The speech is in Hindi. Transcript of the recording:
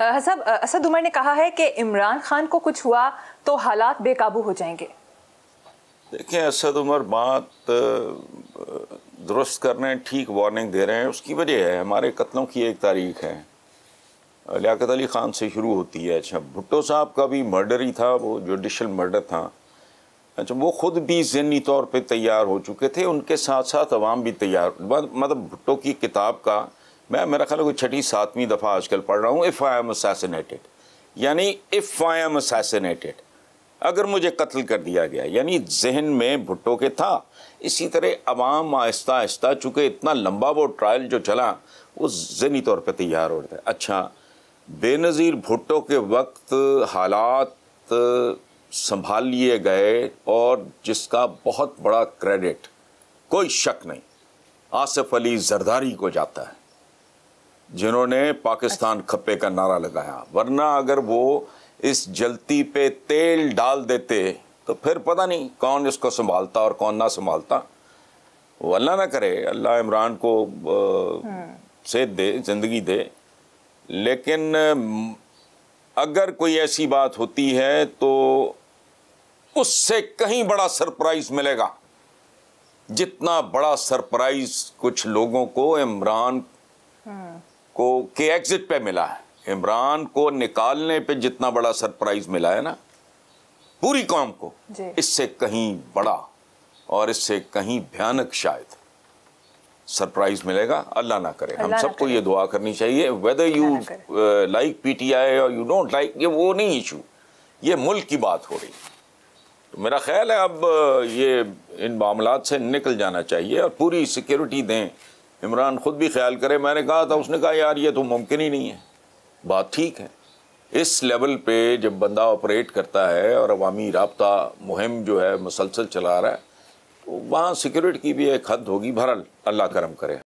साहब असद उमर ने कहा है कि इमरान खान को कुछ हुआ तो हालात बेकाबू हो जाएंगे देखिए असद उमर बात दुरुस्त कर रहे हैं ठीक वार्निंग दे रहे हैं उसकी वजह है हमारे कत्लों की एक तारीख है लियाकत अली ख़ान से शुरू होती है अच्छा भुट्टो साहब का भी मर्डर ही था वो जुडिशल मर्डर था अच्छा वो ख़ुद भी जहनी तौर पे तैयार हो चुके थे उनके साथ साथ आवाम भी तैयार मतलब भुट्टो की किताब का मैं मेरा ख्याल कोई छठी सातवीं दफ़ा आजकल पढ़ रहा हूँ इफ़ आई एम असैसिनेटेड यानी इफ़ आई एम असैसिनेटेड अगर मुझे कत्ल कर दिया गया यानी जहन में भुट्टो के था इसी तरह अवाम आहिस्ता आहिस्ता चूँकि इतना लंबा वो ट्रायल जो चला वो जहनी तौर पर तैयार हो रहा है अच्छा बेनज़ीर भुट्टो के वक्त हालात संभाल लिए गए और जिसका बहुत बड़ा क्रेडिट कोई शक नहीं आसिफ अली जरदारी को जाता है जिन्होंने पाकिस्तान अच्छा। खप्पे का नारा लगाया वरना अगर वो इस जलती पे तेल डाल देते तो फिर पता नहीं कौन इसको संभालता और कौन ना संभालता वो अल्लाह ना करे अल्लाह इमरान को हम्म। सेहत दे ज़िंदगी दे लेकिन अगर कोई ऐसी बात होती है तो उससे कहीं बड़ा सरप्राइज़ मिलेगा जितना बड़ा सरप्राइज़ कुछ लोगों को इमरान हम्म। को के एग्जिट पे मिला है इमरान को निकालने पे जितना बड़ा सरप्राइज मिला है ना पूरी कौम को इससे कहीं बड़ा और इससे कहीं भयानक शायद सरप्राइज मिलेगा अल्लाह ना करे हम सबको ये दुआ करनी चाहिए वेदर यू लाइक पीटीआई और यू डोंट लाइक ये वो नहीं इशू ये मुल्क की बात हो रही तो मेरा ख्याल है अब ये इन मामला से निकल जाना चाहिए और पूरी सिक्योरिटी दें इमरान ख़ुद भी ख्याल करे मैंने कहा था उसने कहा यार ये तो मुमकिन ही नहीं है बात ठीक है इस लेवल पे जब बंदा ऑपरेट करता है और अवामी रबता मुहिम जो है मुसलसल चला रहा है तो वहाँ सिक्योरिटी की भी एक हद होगी भरल अल्लाह करम करे